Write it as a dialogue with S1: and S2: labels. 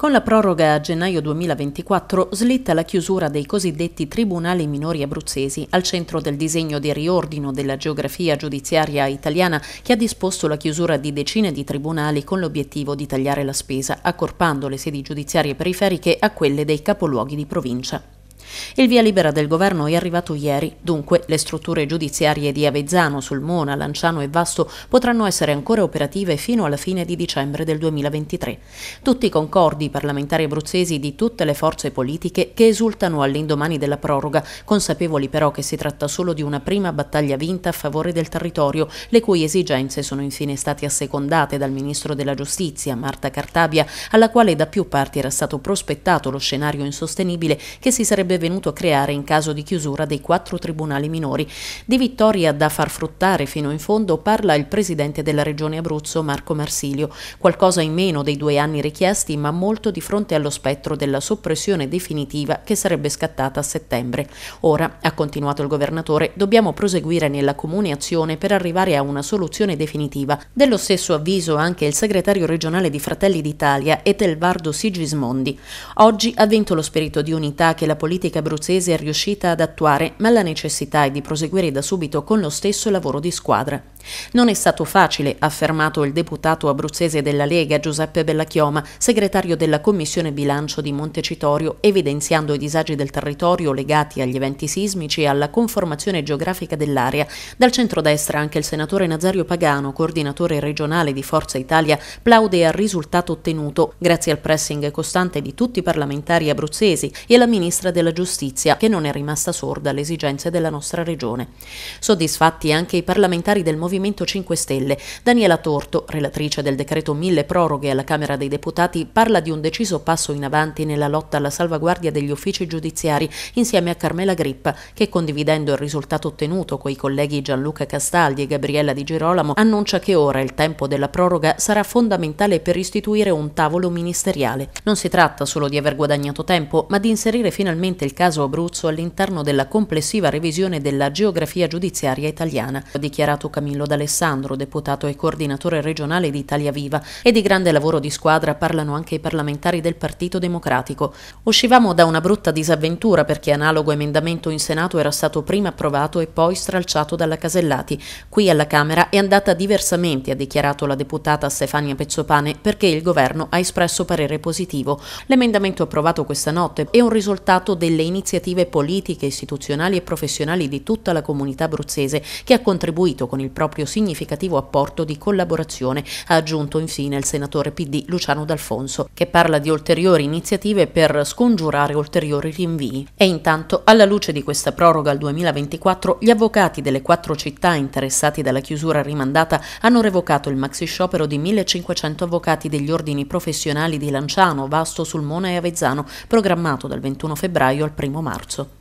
S1: Con la proroga a gennaio 2024 slitta la chiusura dei cosiddetti tribunali minori abruzzesi, al centro del disegno di riordino della geografia giudiziaria italiana che ha disposto la chiusura di decine di tribunali con l'obiettivo di tagliare la spesa, accorpando le sedi giudiziarie periferiche a quelle dei capoluoghi di provincia. Il via libera del governo è arrivato ieri, dunque le strutture giudiziarie di Avezzano, Sulmona, Lanciano e Vasto potranno essere ancora operative fino alla fine di dicembre del 2023. Tutti concordi i parlamentari abruzzesi di tutte le forze politiche che esultano all'indomani della proroga, consapevoli però che si tratta solo di una prima battaglia vinta a favore del territorio, le cui esigenze sono infine state assecondate dal ministro della giustizia, Marta Cartabia, alla quale da più parti era stato prospettato lo scenario insostenibile che si sarebbe sarebbe venuto a creare in caso di chiusura dei quattro tribunali minori. Di vittoria da far fruttare fino in fondo parla il presidente della regione Abruzzo Marco Marsilio, qualcosa in meno dei due anni richiesti ma molto di fronte allo spettro della soppressione definitiva che sarebbe scattata a settembre. Ora, ha continuato il governatore, dobbiamo proseguire nella comune azione per arrivare a una soluzione definitiva. Dello stesso avviso anche il segretario regionale di Fratelli d'Italia, Etelvardo Sigismondi. Oggi ha vinto lo spirito di unità che la politica politica abruzzese è riuscita ad attuare, ma la necessità è di proseguire da subito con lo stesso lavoro di squadra. Non è stato facile, ha affermato il deputato abruzzese della Lega Giuseppe Bellachioma, segretario della Commissione Bilancio di Montecitorio, evidenziando i disagi del territorio legati agli eventi sismici e alla conformazione geografica dell'area. Dal centrodestra anche il senatore Nazario Pagano, coordinatore regionale di Forza Italia, plaude al risultato ottenuto grazie al pressing costante di tutti i parlamentari abruzzesi e alla ministra della della giustizia che non è rimasta sorda alle esigenze della nostra regione. Soddisfatti anche i parlamentari del Movimento 5 Stelle. Daniela Torto, relatrice del decreto mille proroghe alla Camera dei Deputati, parla di un deciso passo in avanti nella lotta alla salvaguardia degli uffici giudiziari insieme a Carmela Grippa che condividendo il risultato ottenuto coi colleghi Gianluca Castaldi e Gabriella Di Girolamo annuncia che ora il tempo della proroga sarà fondamentale per istituire un tavolo ministeriale. Non si tratta solo di aver guadagnato tempo, ma di inserire finalmente nuovamente il caso Abruzzo all'interno della complessiva revisione della geografia giudiziaria italiana, ha dichiarato Camillo D'Alessandro, deputato e coordinatore regionale di Italia Viva, e di grande lavoro di squadra parlano anche i parlamentari del Partito Democratico. Uscivamo da una brutta disavventura perché analogo emendamento in Senato era stato prima approvato e poi stralciato dalla Casellati. Qui alla Camera è andata diversamente, ha dichiarato la deputata Stefania Pezzopane, perché il governo ha espresso parere positivo. L'emendamento approvato questa notte è un risultato del delle iniziative politiche, istituzionali e professionali di tutta la comunità abruzzese che ha contribuito con il proprio significativo apporto di collaborazione, ha aggiunto infine il senatore PD Luciano D'Alfonso, che parla di ulteriori iniziative per scongiurare ulteriori rinvii. E intanto, alla luce di questa proroga al 2024, gli avvocati delle quattro città interessati dalla chiusura rimandata hanno revocato il maxi sciopero di 1500 avvocati degli ordini professionali di Lanciano, Vasto, Sulmona e Avezzano, programmato dal 21 febbraio febbraio al primo marzo.